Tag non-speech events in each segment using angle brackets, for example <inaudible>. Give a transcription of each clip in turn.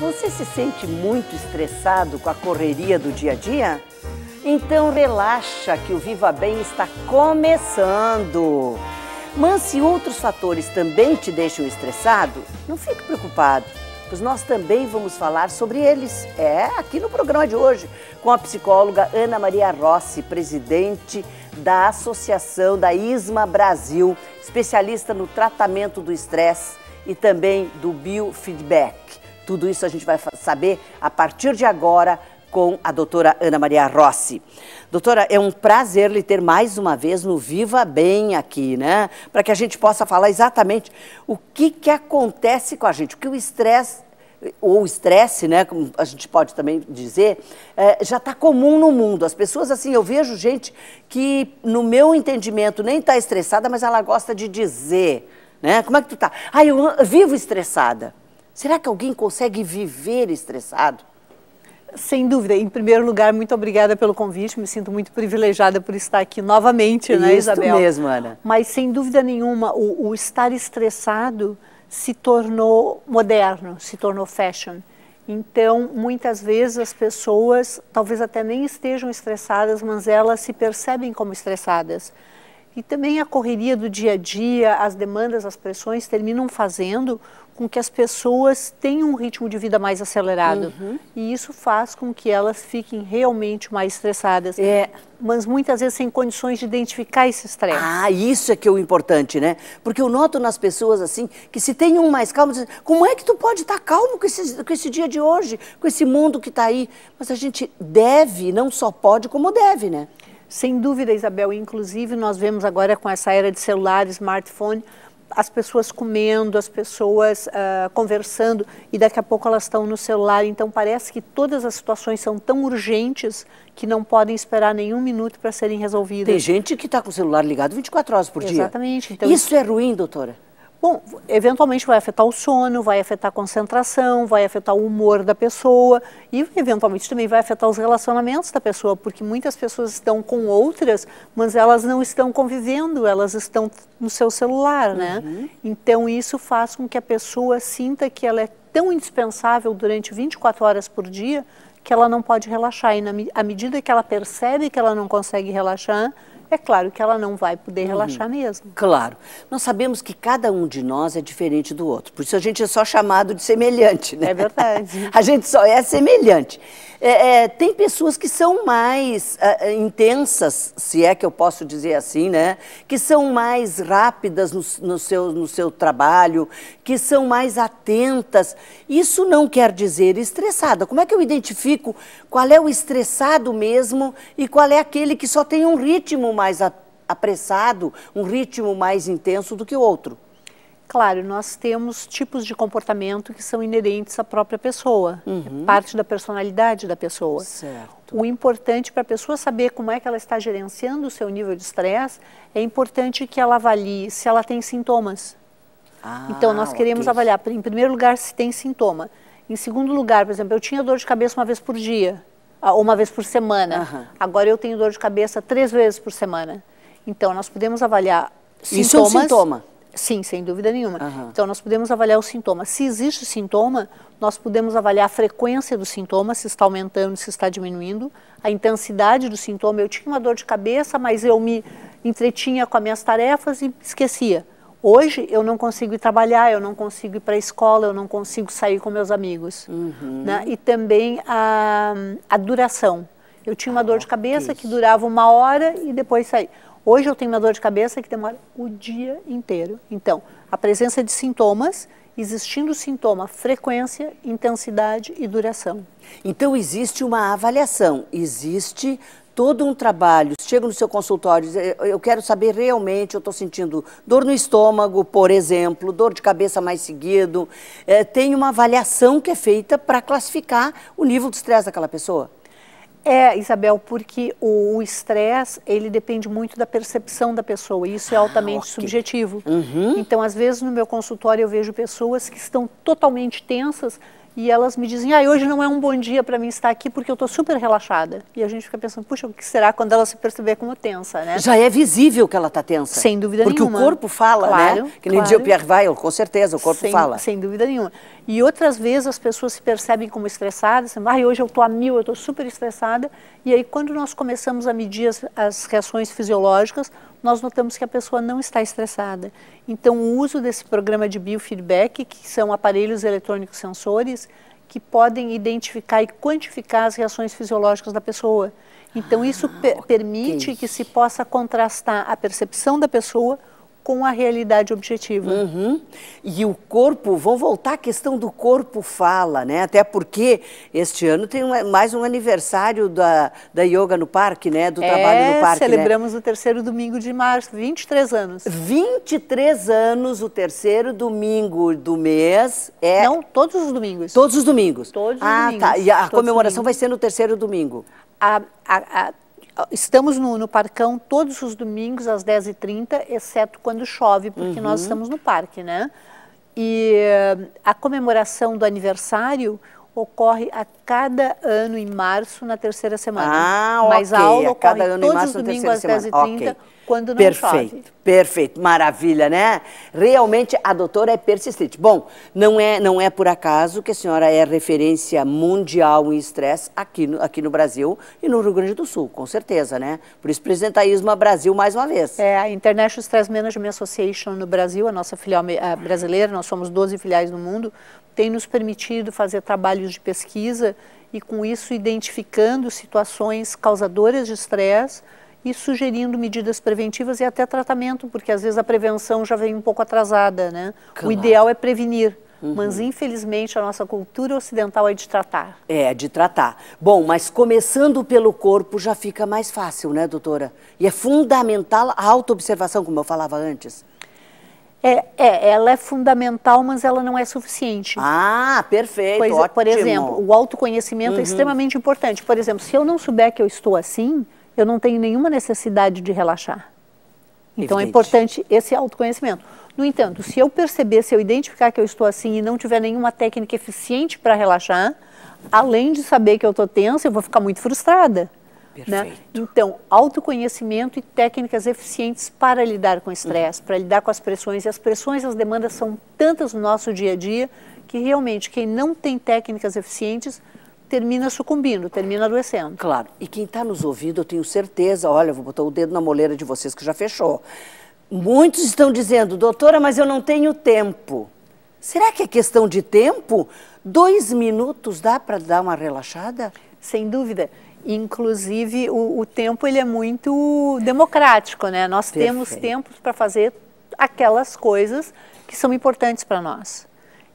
Você se sente muito estressado com a correria do dia a dia? Então relaxa que o Viva Bem está começando. Mas se outros fatores também te deixam estressado, não fique preocupado, pois nós também vamos falar sobre eles. É, aqui no programa de hoje, com a psicóloga Ana Maria Rossi, presidente da Associação da ISMA Brasil, especialista no tratamento do estresse e também do biofeedback. Tudo isso a gente vai saber a partir de agora com a doutora Ana Maria Rossi. Doutora, é um prazer lhe ter mais uma vez no Viva Bem aqui, né? Para que a gente possa falar exatamente o que, que acontece com a gente, o que o estresse ou estresse, né, como a gente pode também dizer, é, já está comum no mundo. As pessoas, assim, eu vejo gente que, no meu entendimento, nem está estressada, mas ela gosta de dizer, né? Como é que tu está? Ah, eu vivo estressada. Será que alguém consegue viver estressado? Sem dúvida. Em primeiro lugar, muito obrigada pelo convite. Me sinto muito privilegiada por estar aqui novamente, né, Isso né, Isabel? Isso mesmo, Ana. Mas, sem dúvida nenhuma, o, o, estar estressado se tornou moderno, se tornou fashion. Então, muitas vezes as pessoas talvez até nem estejam estressadas, mas elas se percebem como estressadas. E também a correria do dia a dia, as demandas, as pressões terminam fazendo com que as pessoas tenham um ritmo de vida mais acelerado. Uhum. E isso faz com que elas fiquem realmente mais estressadas. É. Mas muitas vezes sem condições de identificar esse estresse. Ah, isso é que é o importante, né? Porque eu noto nas pessoas assim, que se tem um mais calmo, diz, como é que tu pode estar calmo com esse, com esse dia de hoje, com esse mundo que está aí? Mas a gente deve, não só pode, como deve, né? Sem dúvida, Isabel, inclusive nós vemos agora com essa era de celular, smartphone, as pessoas comendo, as pessoas uh, conversando e daqui a pouco elas estão no celular. Então parece que todas as situações são tão urgentes que não podem esperar nenhum minuto para serem resolvidas. Tem gente que está com o celular ligado 24 horas por Exatamente. dia. Exatamente. Então isso é ruim, doutora? Bom, eventualmente vai afetar o sono, vai afetar a concentração, vai afetar o humor da pessoa e eventualmente também vai afetar os relacionamentos da pessoa, porque muitas pessoas estão com outras, mas elas não estão convivendo, elas estão no seu celular, né? Uhum. Então isso faz com que a pessoa sinta que ela é tão indispensável durante 24 horas por dia que ela não pode relaxar e na, à medida que ela percebe que ela não consegue relaxar, é claro que ela não vai poder uhum. relaxar mesmo. Claro. Nós sabemos que cada um de nós é diferente do outro, por isso a gente é só chamado de semelhante, né? É verdade. <laughs> a gente só é semelhante. É, é, tem pessoas que são mais é, é, intensas, se é que eu posso dizer assim, né? Que são mais rápidas no, no, seu, no seu trabalho, que são mais atentas. Isso não quer dizer estressada. Como é que eu identifico qual é o estressado mesmo e qual é aquele que só tem um ritmo mais apressado, um ritmo mais intenso do que o outro? Claro, nós temos tipos de comportamento que são inerentes à própria pessoa, é uhum. parte da personalidade da pessoa. Certo. O importante para a pessoa saber como é que ela está gerenciando o seu nível de estresse, é importante que ela avalie se ela tem sintomas. Ah, então, nós queremos okay. avaliar, em primeiro lugar, se tem sintoma. Em segundo lugar, por exemplo, eu tinha dor de cabeça uma vez por dia, ou uma vez por semana. Uhum. Agora eu tenho dor de cabeça três vezes por semana. Então, nós podemos avaliar sintomas. Isso é um sintoma Sim, sem dúvida nenhuma. Uhum. Então, nós podemos avaliar o sintoma Se existe sintoma, nós podemos avaliar a frequência do sintoma, se está aumentando, se está diminuindo, a intensidade do sintoma. Eu tinha uma dor de cabeça, mas eu me entretinha com as minhas tarefas e esquecia. Hoje eu não consigo ir trabalhar, eu não consigo ir para a escola, eu não consigo sair com meus amigos. Uhum. Né? E também a, a duração. Eu tinha uma ah, dor de cabeça isso. que durava uma hora e depois saía. Hoje eu tenho uma dor de cabeça que demora o dia inteiro. Então, a presença de sintomas, existindo sintoma, frequência, intensidade e duração. Então existe uma avaliação, existe todo um trabalho. Chega no seu consultório, eu quero saber realmente, eu estou sentindo dor no estômago, por exemplo, dor de cabeça mais seguido. É, tem uma avaliação que é feita para classificar o nível de estresse daquela pessoa? É, Isabel, porque o estresse, ele depende muito da percepção da pessoa, e isso é ah, altamente ah, okay. subjetivo. Uhum. Então, às vezes, no meu consultório, eu vejo pessoas que estão totalmente tensas, e elas me dizem, ah, hoje não é um bom dia para mim estar aqui porque eu estou super relaxada. E a gente fica pensando, puxa, o que será quando ela se perceber como tensa, né? Já é visível que ela está tensa. Sem dúvida porque nenhuma. Porque o corpo fala, né? claro, né? Que nem claro. o Pierre Weil, com certeza, o corpo sem, fala. Sem dúvida nenhuma. E outras vezes as pessoas se percebem como estressadas, ah, hoje eu estou a mil, eu estou super estressada. E aí quando nós começamos a medir as, as reações fisiológicas, nós notamos que a pessoa não está estressada. Então, o uso desse programa de biofeedback, que são aparelhos eletrônicos sensores, que podem identificar e quantificar as reações fisiológicas da pessoa. Então, ah, isso per okay. permite que se possa contrastar a percepção da pessoa com a realidade objetiva. Uhum. E o corpo, vamos voltar à questão do corpo fala, né? Até porque este ano tem um, mais um aniversário da, da yoga no parque, né? Do é, trabalho no parque. Né? Celebramos né? o terceiro domingo de março, 23 anos. 23 anos, o terceiro domingo do mês é. Não, todos os domingos. Todos os domingos. Todos os ah, tá. domingos. Ah, tá. E a todos comemoração vai ser no terceiro domingo. a, a, a ah, estamos no, no Parcão todos os domingos às 10h30, exceto quando chove, porque uhum. nós estamos no parque, né? E eh, a comemoração do aniversário ocorre a cada ano em março, na terceira semana. Ah, Mas ok. a aula a cada ocorre ano todos em março, os domingos às 10h30. Okay quando não perfeito, chove. Perfeito, maravilha, né? Realmente a doutora é persistente. Bom, não é, não é por acaso que a senhora é referência mundial em estresse aqui no, aqui no Brasil e no Rio Grande do Sul, com certeza, né? Por isso, Presentaísma Brasil mais uma vez. É, a International Stress Management Association no Brasil, a nossa filial brasileira, nós somos 12 filiais no mundo, tem nos permitido fazer trabalhos de pesquisa e com isso identificando situações causadoras de estresse e sugerindo medidas preventivas e até tratamento, porque às vezes a prevenção já vem um pouco atrasada, né? Claro. O ideal é prevenir. Uhum. Mas, infelizmente, a nossa cultura ocidental é de tratar. É, de tratar. Bom, mas começando pelo corpo já fica mais fácil, né, doutora? E é fundamental a autoobservação, como eu falava antes. É, é, ela é fundamental, mas ela não é suficiente. Ah, perfeito, pois, é, Por exemplo, o autoconhecimento é uhum. é extremamente importante. Por exemplo, se eu não souber que eu estou assim, eu não tenho nenhuma necessidade de relaxar. Então é Evidente. é importante esse autoconhecimento. No entanto, se eu perceber, se eu identificar que eu estou assim e não tiver nenhuma técnica eficiente para relaxar, além de saber que eu estou tensa, eu vou ficar muito frustrada. Né? Então, autoconhecimento e técnicas eficientes para lidar com o estresse, uhum. para lidar com as pressões. E as pressões as demandas são tantas no nosso dia a dia que realmente quem não tem técnicas eficientes termina sucumbindo, termina adoecendo. Claro. E quem está nos ouvindo, eu tenho certeza, olha, vou botar o dedo na moleira de vocês que já fechou. Muitos estão dizendo, doutora, mas eu não tenho tempo. Será que é questão de tempo? Dois minutos dá para dar uma relaxada? Sem dúvida. Inclusive, o, o, tempo ele é muito democrático, né? Nós Perfeito. temos tempos para fazer aquelas coisas que são importantes para nós.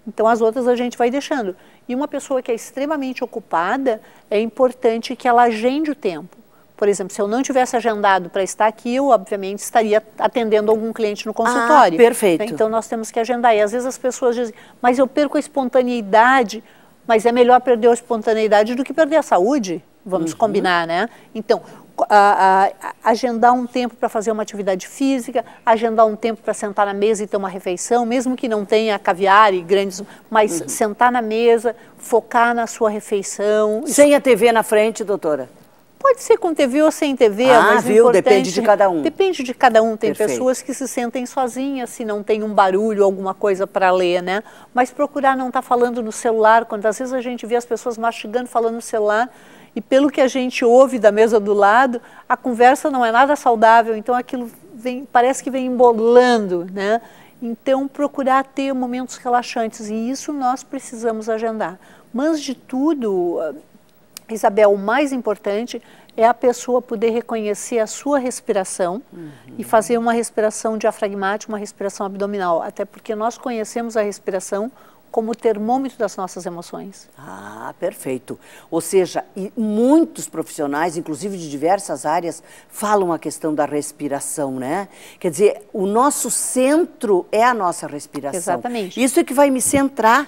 Então as outras a gente vai deixando. E uma pessoa que é extremamente ocupada, é importante que ela agende o tempo. Por exemplo, se eu não tivesse agendado para estar aqui, eu obviamente estaria atendendo algum cliente no ah, consultório. Ah, perfeito. Então nós temos que agendar. E às vezes as pessoas dizem, mas eu perco a espontaneidade. Mas é melhor perder a espontaneidade do que perder a saúde, vamos uhum. combinar, né? Então, a, a, agendar um tempo para fazer uma atividade física, agendar um tempo para sentar na mesa e ter uma refeição, mesmo que não tenha caviar e grandes, mas uhum. sentar na mesa, focar na sua refeição. Sem a TV na frente, doutora? Pode ser com TV ou sem TV, ah, mas viu? Depende de cada um. Depende de cada um. Tem Perfeito. pessoas que se sentem sozinhas se não tem um barulho, alguma coisa para ler, né? Mas procurar não estar tá falando no celular, quando às vezes a gente vê as pessoas mastigando, falando no celular, e pelo que a gente ouve da mesa do lado, a conversa não é nada saudável, então aquilo vem, parece que vem embolando, né? Então procurar ter momentos relaxantes e isso nós precisamos agendar. Mas de tudo, Isabel, o mais importante é a pessoa poder reconhecer a sua respiração uhum. e fazer uma respiração diafragmática, uma respiração abdominal, até porque nós conhecemos a respiração como termômetro das nossas emoções. Ah, perfeito. Ou seja, muitos profissionais, inclusive de diversas áreas, falam a questão da respiração, né? Quer dizer, o nosso centro é a nossa respiração. Exatamente. Isso é que vai me centrar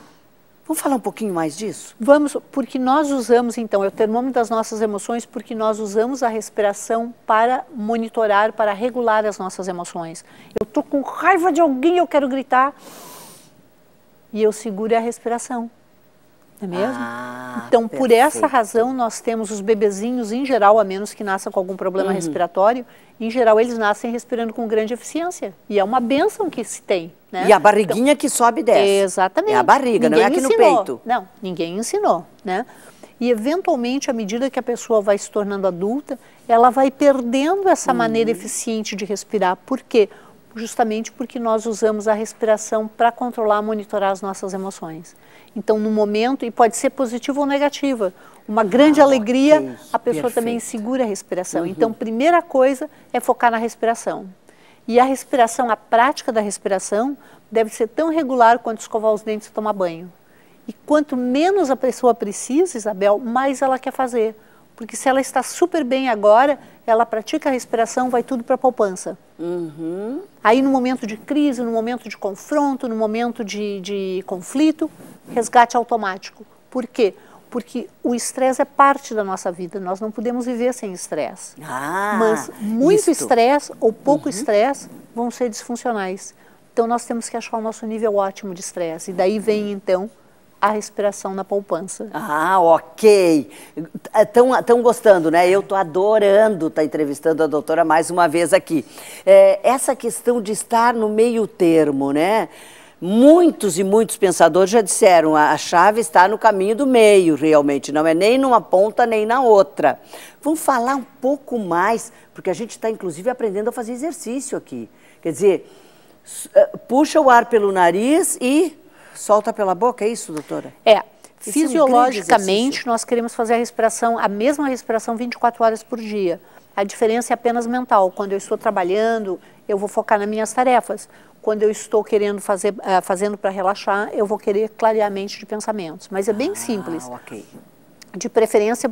Vamos falar um pouquinho mais disso? Vamos, porque nós usamos, então, é o termômetro das nossas emoções, porque nós usamos a respiração para monitorar, para regular as nossas emoções. Eu estou com raiva de alguém, eu quero gritar e eu seguro a respiração. Não é mesmo? Ah, então, perfeito. por essa razão, nós temos os bebezinhos, em geral, a menos que nasçam com algum problema uhum. respiratório, em geral, eles nascem respirando com grande eficiência. E é uma benção que se tem. Né? E a barriguinha então, que sobe e desce. Exatamente. É a barriga, ninguém não é aqui ensinou. no peito. Não, ninguém ensinou. Né? E, eventualmente, à medida que a pessoa vai se tornando adulta, ela vai perdendo essa uhum. maneira eficiente de respirar. Por quê? Porque justamente porque nós usamos a respiração para controlar, monitorar as nossas emoções. Então, no momento, e pode ser positiva ou negativa, uma grande ah, alegria, a pessoa Perfeito. também segura a respiração. Uhum. Então, primeira coisa é focar na respiração. E a respiração, a prática da respiração, deve ser tão regular quanto escovar os dentes e tomar banho. E quanto menos a pessoa precisa, Isabel, mais ela quer fazer porque se ela está super bem agora, ela pratica a respiração, vai tudo para a poupança. Uhum. Aí no momento de crise, no momento de confronto, no momento de, de conflito, resgate automático. Por quê? Porque o estresse é parte da nossa vida, nós não podemos viver sem estresse. Ah, Mas muito estresse ou pouco uhum. estresse uhum. vão ser disfuncionais. Então nós temos que achar o nosso nível ótimo de estresse. E daí vem então a respiração na poupança. Ah, ok. Estão é, gostando, né? Eu estou adorando estar tá entrevistando a doutora mais uma vez aqui. É, essa questão de estar no meio termo, né? Muitos e muitos pensadores já disseram a chave está no caminho do meio, realmente, não é nem numa ponta nem na outra. Vamos falar um pouco mais, porque a gente está inclusive aprendendo a fazer exercício aqui. Quer dizer, eh, puxa o ar pelo nariz e Solta pela boca, é isso, doutora? É. é fisiologicamente, nós queremos fazer a respiração, a mesma respiração 24 horas por dia. A diferença é apenas mental. Quando eu estou trabalhando, eu vou focar nas minhas tarefas. Quando eu estou querendo fazer, uh, fazendo para relaxar, eu vou querer clarear a mente de pensamentos. Mas é bem ah, simples. Ok. De preferência,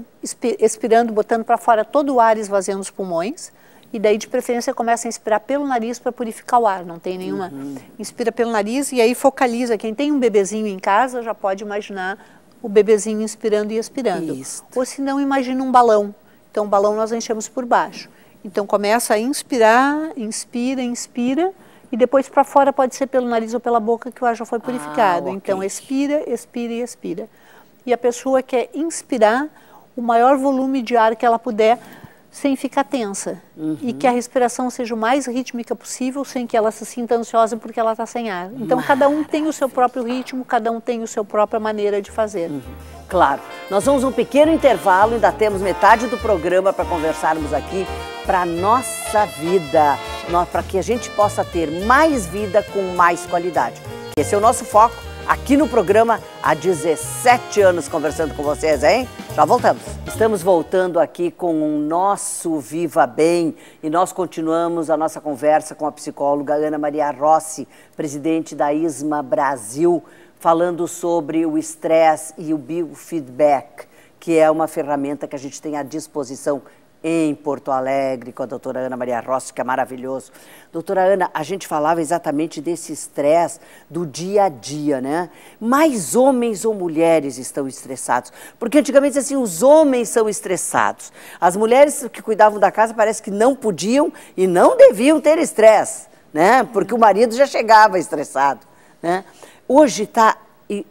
expirando, botando para fora todo o ar, esvaziando os pulmões e daí de preferência começa a inspirar pelo nariz para purificar o ar, não tem nenhuma. Uhum. Inspira pelo nariz e aí focaliza. Quem tem um bebezinho em casa já pode imaginar o bebezinho inspirando e expirando. Isso. Ou se não, imagina um balão. Então, o balão nós enchemos por baixo. Então, começa a inspirar, inspira, inspira e depois para fora pode ser pelo nariz ou pela boca que o ar já foi ah, purificado. Ah, okay. Então expira, expira e expira. E a pessoa quer inspirar o maior volume de ar que ela puder sem ficar tensa. Uhum. E que a respiração seja o mais rítmica possível, sem que ela se sinta ansiosa porque ela está sem ar. Então, Maravilha. Uhum. cada um tem o seu próprio ritmo, cada um tem a sua própria maneira de fazer. Uhum. Claro. Nós vamos um pequeno intervalo, ainda temos metade do programa para conversarmos aqui para nossa vida, para que a gente possa ter mais vida com mais qualidade. Esse é o nosso foco aqui no programa há 17 anos conversando com vocês, hein? Já voltamos. Estamos voltando aqui com o nosso Viva Bem e nós continuamos a nossa conversa com a psicóloga Ana Maria Rossi, presidente da ISMA Brasil, falando sobre o estresse e o biofeedback, que é uma ferramenta que a gente tem à disposição em Porto Alegre com a doutora Ana Maria Rossi, que é maravilhoso. Doutora Ana, a gente falava exatamente desse estresse do dia a dia, né? Mais homens ou mulheres estão estressados? Porque antigamente, assim, os homens são estressados. As mulheres que cuidavam da casa parece que não podiam e não deviam ter estresse, né? Porque o marido já chegava estressado, né? Hoje está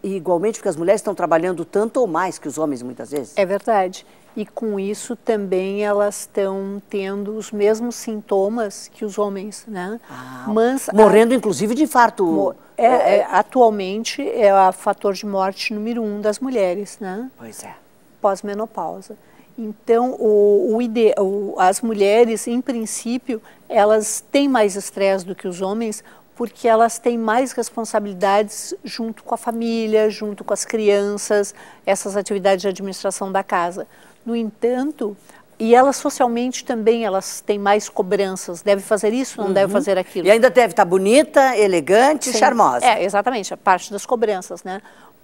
igualmente porque as mulheres estão trabalhando tanto ou mais que os homens muitas vezes. É verdade e com isso também elas estão tendo os mesmos sintomas que os homens, né? Ah, Mas, morrendo a... inclusive de infarto. É é, é, é, atualmente é o fator de morte número um das mulheres, né? Pois é. Pós-menopausa. Então, o, o, ide, o, as mulheres, em princípio, elas têm mais estresse do que os homens, porque elas têm mais responsabilidades junto com a família, junto com as crianças, essas atividades de administração da casa. No entanto, e elas socialmente também elas têm mais cobranças. Deve fazer isso, não uhum. deve fazer aquilo. E ainda deve estar bonita, elegante, Sim. charmosa. É, exatamente, a parte das cobranças, né?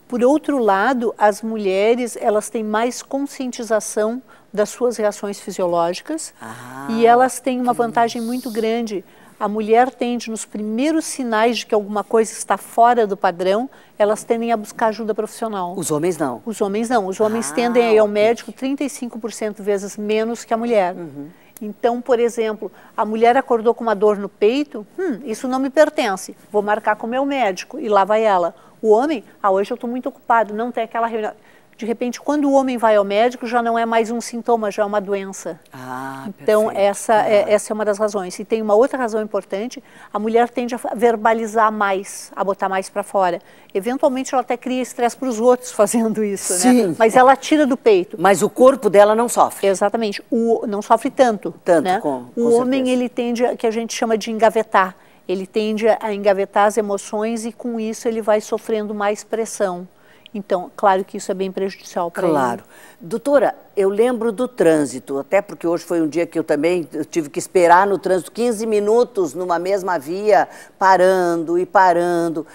Por outro lado, as mulheres, elas têm mais conscientização das suas reações fisiológicas ah, e elas têm uma vantagem muito grande a mulher tende, nos primeiros sinais de que alguma coisa está fora do padrão, elas tendem a buscar ajuda profissional. Os homens não? Os homens não. Os homens ah, tendem a ir ao médico 35% vezes menos que a mulher. Uhum. Então, por exemplo, a mulher acordou com uma dor no peito, hum, isso não me pertence, vou marcar com o meu médico, e lá vai ela. O homem, ah, hoje eu estou muito ocupado, não tem aquela reunião. De repente, quando o homem vai ao médico, já não é mais um sintoma, já é uma doença. Ah, então, essa é, essa é uma das razões. E tem uma outra razão importante, a mulher tende a verbalizar mais, a botar mais para fora. Eventualmente, ela até cria estresse para os outros <laughs> fazendo isso, né? Sim. né? Mas ela tira do peito. Mas o corpo dela não sofre. Exatamente. O, não sofre tanto. Tanto, né? com, com O homem, certeza. ele tende, a, que a gente chama de engavetar ele tende a engavetar as emoções e com isso ele vai sofrendo mais pressão. Então, claro que isso é bem prejudicial para Claro. Ele. Doutora, eu lembro do trânsito, até porque hoje foi um dia que eu também tive que esperar no trânsito 15 minutos numa mesma via, parando e parando.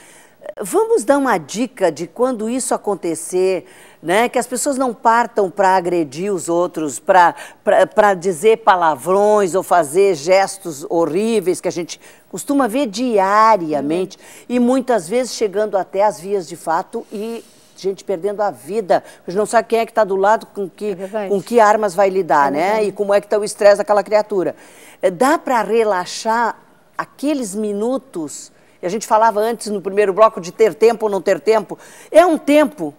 Vamos dar uma dica de quando isso acontecer, né? Que as pessoas não partam para agredir os outros, para dizer palavrões ou fazer gestos horríveis que a gente costuma ver diariamente uhum. e muitas vezes chegando até as vias de fato e gente perdendo a vida. A gente não sabe quem é que está do lado, com que, é com que armas vai lidar, é né? E como é que está o estresse daquela criatura. É, dá para relaxar aqueles minutos. A gente falava antes no primeiro bloco de ter tempo ou não ter tempo. É um tempo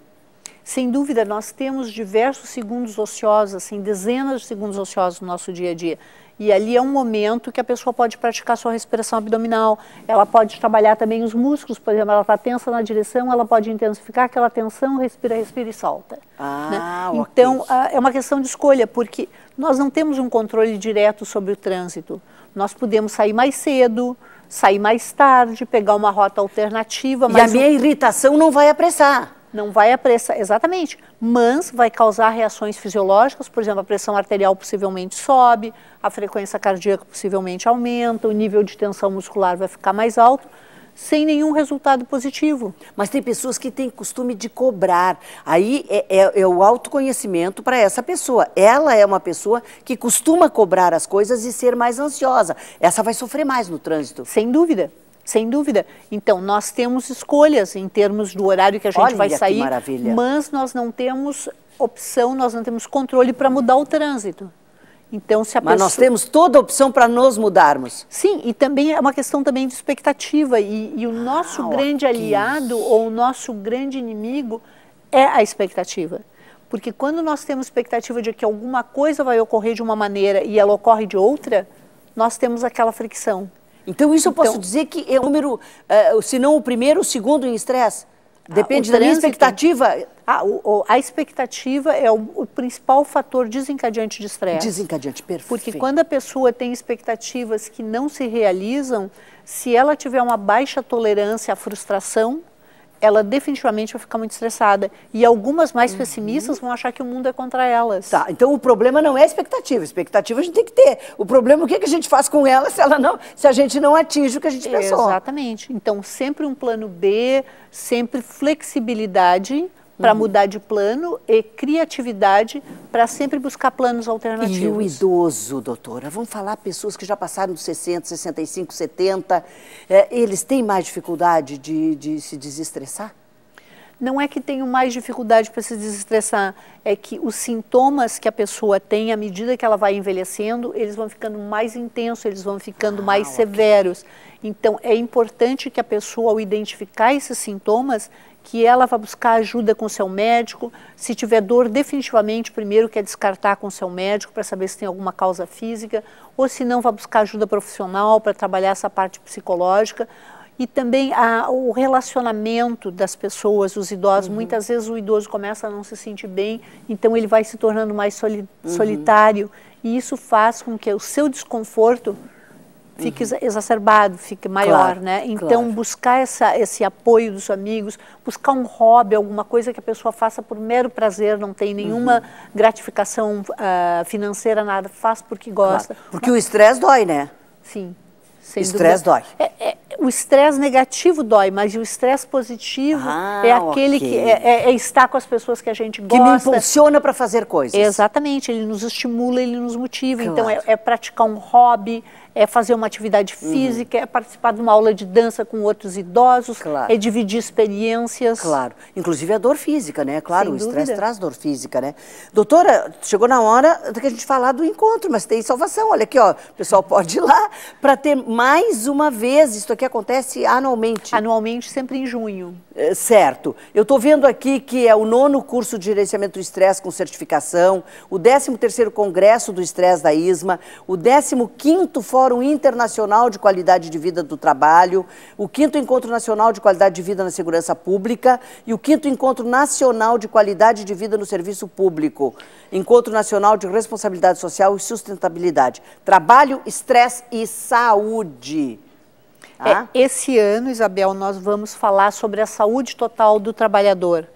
sem dúvida, nós temos diversos segundos ociosos, assim, dezenas de segundos ociosos no nosso dia a dia. E ali é um momento que a pessoa pode praticar sua respiração abdominal, ela pode trabalhar também os músculos, por exemplo, ela está tensa na direção, ela pode intensificar aquela tensão, respira, respira e solta. Ah, né? Então, é uma questão de escolha, porque nós não temos um controle direto sobre o trânsito. Nós podemos sair mais cedo, sair mais tarde, pegar uma rota alternativa. Mas e a minha irritação não vai apressar. Não vai apressar, exatamente, mas vai causar reações fisiológicas, por exemplo, a pressão arterial possivelmente sobe, a frequência cardíaca possivelmente aumenta, o nível de tensão muscular vai ficar mais alto, sem nenhum resultado positivo. Mas tem pessoas que têm costume de cobrar. Aí é, é, é o autoconhecimento para essa pessoa. Ela é uma pessoa que costuma cobrar as coisas e ser mais ansiosa. Essa vai sofrer mais no trânsito. Sem dúvida. Sem dúvida. Então, nós temos escolhas em termos do horário que a gente Olha, vai sair, mas nós não temos opção, nós não temos controle para mudar o trânsito. Então, se a Mas pessoa... nós temos toda a opção para nos mudarmos. Sim, e também é uma questão também de expectativa. E, e o nosso ah, grande aliado ou o nosso grande inimigo é a expectativa. Porque quando nós temos expectativa de que alguma coisa vai ocorrer de uma maneira e ela ocorre de outra, nós temos aquela fricção. Então isso então, eu posso então- dizer que é o número, uh, se não o primeiro, o segundo em estresse. Ah, Depende da minha expectativa. Ah, o, o, a expectativa é o, o, principal fator desencadeante de estresse. Desencadeante, perfeito. Porque quando a pessoa tem expectativas que não se realizam, se ela tiver uma baixa tolerância à frustração, ela definitivamente vai ficar muito estressada. E algumas mais uhum. pessimistas vão achar que o mundo é contra elas. Tá, então o problema não é a expectativa. Expectativa a gente tem que ter. O problema é o que é a gente faz com ela se, ela não, se a gente não atinge o que a gente pensou. Exatamente. Então sempre um plano B, sempre flexibilidade para uhum. mudar de plano e criatividade para sempre buscar planos alternativos. E o idoso, doutora? Vamos falar pessoas que já passaram dos 60, 65, 70. É, eles têm mais dificuldade de, de se desestressar? não é que tenham mais dificuldade para se desestressar, é que os sintomas que a pessoa tem, à medida que ela vai envelhecendo, eles vão ficando mais intensos, eles vão ficando ah, mais okay. severos. Então, é importante que a pessoa, ao identificar esses sintomas, que ela vá buscar ajuda com seu médico. Se tiver dor, definitivamente, primeiro quer descartar com seu médico para saber se tem alguma causa física, ou se não, vá buscar ajuda profissional para trabalhar essa parte psicológica. E também a, o relacionamento das pessoas, os idosos. Uhum. Muitas vezes o idoso começa a não se sentir bem, então ele vai se tornando mais soli uhum. solitário. E isso faz com que o seu desconforto fica uhum. exacerbado, fica maior, claro, né? Então claro. buscar essa, esse apoio dos amigos, buscar um hobby, alguma coisa que a pessoa faça por mero prazer, não tem nenhuma uhum. gratificação uh, financeira, nada, faz porque gosta. Claro. Porque Mas... o estresse dói, né? Sim. O estresse dói. É, é, o estresse negativo dói, mas o estresse positivo é ah, é aquele okay. que é, é, estar com as pessoas que a gente gosta. Que me impulsiona para fazer coisas. Exatamente, ele nos estimula, ele nos motiva. Então, é, claro. Então é, praticar um hobby, é fazer uma atividade uhum. física, uhum. é participar de uma aula de dança com outros idosos, claro. é dividir experiências. Claro, inclusive a dor física, né? Claro, Sem o estresse traz dor física, né? Doutora, chegou na hora da gente falar do encontro, mas tem salvação. Olha aqui, ó, o pessoal pode ir lá para ter mais uma vez, isso aqui acontece anualmente. Anualmente, sempre em junho. É, certo. Eu estou vendo aqui que é o nono curso de gerenciamento do estresse com certificação, o 13 terceiro Congresso do Estresse da ISMA, o 15 quinto Fórum Fórum Internacional de Qualidade de Vida do Trabalho, o 5 Encontro Nacional de Qualidade de Vida na Segurança Pública e o 5 Encontro Nacional de Qualidade de Vida no Serviço Público, Encontro Nacional de Responsabilidade Social e Sustentabilidade, Trabalho, Estresse e Saúde. Ah? É, esse ano, Isabel, nós vamos falar sobre a saúde total do trabalhador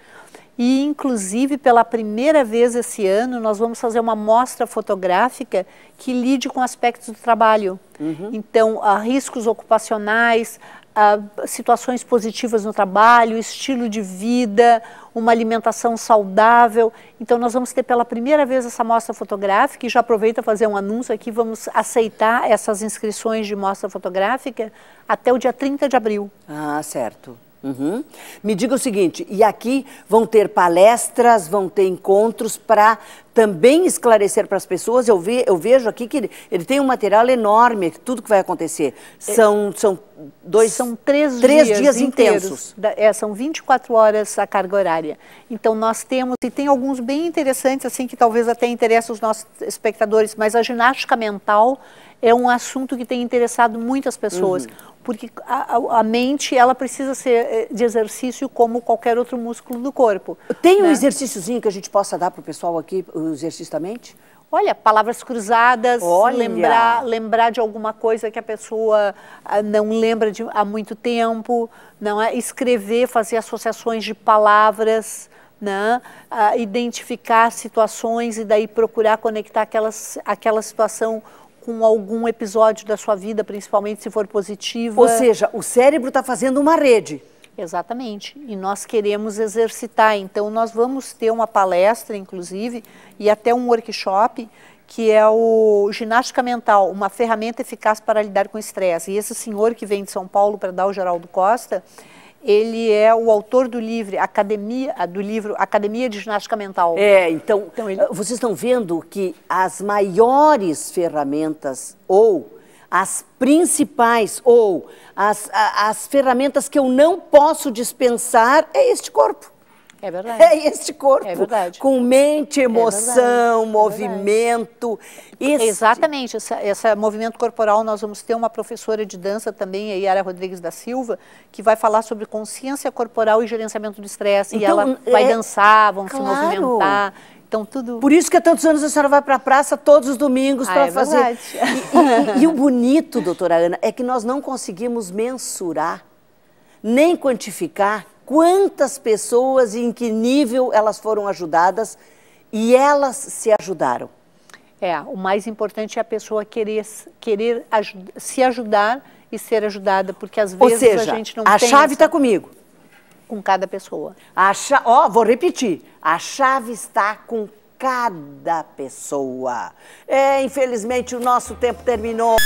e inclusive pela primeira vez esse ano nós vamos fazer uma mostra fotográfica que lide com aspectos do trabalho. Uhum. Então, ah, riscos ocupacionais, ah, situações positivas no trabalho, estilo de vida, uma alimentação saudável. Então, nós vamos ter pela primeira vez essa mostra fotográfica, e já aproveita fazer um anúncio aqui, vamos aceitar essas inscrições de mostra fotográfica até o dia 30 de abril. Ah, certo. Uhum. Me diga o seguinte, e aqui vão ter palestras, vão ter encontros para também esclarecer para as pessoas, eu, ve, eu vejo aqui que ele, ele, tem um material enorme, tudo que vai acontecer. É. São, são dois. São três, três dias, dias intensos. Da, é, são 24 horas a carga horária. Então nós temos, e tem alguns bem interessantes, assim, que talvez até interessem os nossos espectadores, mas a ginástica mental é um assunto que tem interessado muitas pessoas. Uhum. Porque a, a, mente, ela precisa ser eh, de exercício como qualquer outro músculo do corpo. Tem né? um exercíciozinho que a gente possa dar para o pessoal aqui, uh, nos exercitamente? Olha, palavras cruzadas, Olha. lembrar lembrar de alguma coisa que a pessoa ah, não lembra de, há muito tempo, não é? escrever, fazer associações de palavras, né? Ah, identificar situações e daí procurar conectar aquelas, aquela situação com algum episódio da sua vida, principalmente se for positivo. Ou seja, o cérebro está fazendo uma rede. Exatamente. E nós queremos exercitar. Então, nós vamos ter uma palestra, inclusive, e até um workshop que é o Ginástica Mental, uma ferramenta eficaz para lidar com estresse. E esse senhor que vem de São Paulo para dar o Geraldo Costa, ele é o autor do livro Academia ah, do livro Academia de Ginástica Mental. É, então, então ele... vocês estão vendo que as maiores ferramentas ou as principais ou as, as ferramentas que eu não posso dispensar é este corpo. É verdade. <laughs> É este corpo. É verdade. Com mente, é emoção, é movimento. É este... Exatamente. Esse movimento corporal, nós vamos ter uma professora de dança também, a Yara Rodrigues da Silva, que vai falar sobre consciência corporal e gerenciamento do estresse. Então, e ela vai é dançar, vão claro. se movimentar. Então, tudo... Por isso que há tantos anos a senhora vai para a praça todos os domingos ah, para é fazer. E, e, e o bonito, doutora Ana, é que nós não conseguimos mensurar nem quantificar quantas pessoas e em que nível elas foram ajudadas e elas se ajudaram. É, o mais importante é a pessoa querer, querer aj se ajudar e ser ajudada, porque às vezes seja, a gente não a tem. A chave está essa... Tá comigo com cada pessoa. A ó, vou repetir. A chave está com cada pessoa. É, infelizmente, o nosso tempo terminou.